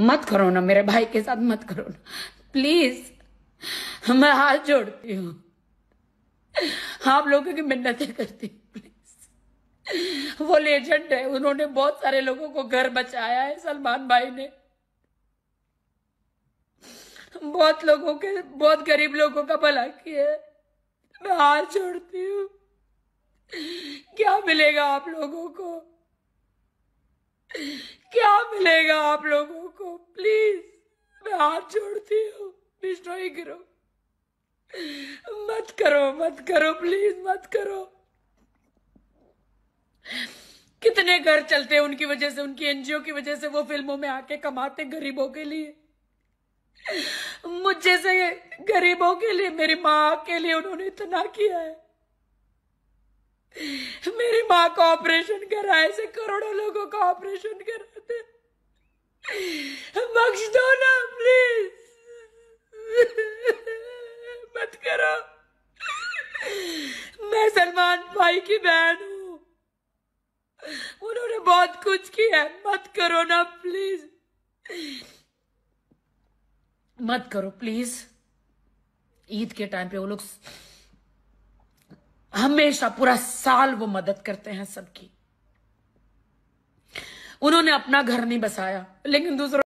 मत करो ना मेरे भाई के साथ मत करो ना प्लीज मैं हाथ जोड़ती हूँ आप लोगों की मिन्नतें करती प्लीज वो लेजेंड है उन्होंने बहुत सारे लोगों को घर बचाया है सलमान भाई ने बहुत लोगों के बहुत गरीब लोगों का भला किया है मैं हाथ जोड़ती हूँ क्या मिलेगा आप लोगों को क्या मिलेगा आप लोगों को प्लीज मैं हाथ जोड़ती हूँ बिश्नोई गिरो मत करो मत करो प्लीज मत करो कितने घर चलते उनकी वजह से उनकी एनजीओ की वजह से वो फिल्मों में आके कमाते गरीबों के लिए मुझ जैसे गरीबों के लिए मेरी माँ के लिए उन्होंने इतना किया है मेरी माँ का ऑपरेशन करा ऐसे करोड़ों लोगों का ऑपरेशन कराते बख्श दो ना प्लीज मत करो मैं सलमान भाई की बहन हूँ उन्होंने बहुत कुछ किया है मत करो ना प्लीज मत करो प्लीज ईद के टाइम पे वो लोग हमेशा पूरा साल वो मदद करते हैं सबकी उन्होंने अपना घर नहीं बसाया लेकिन दूसरों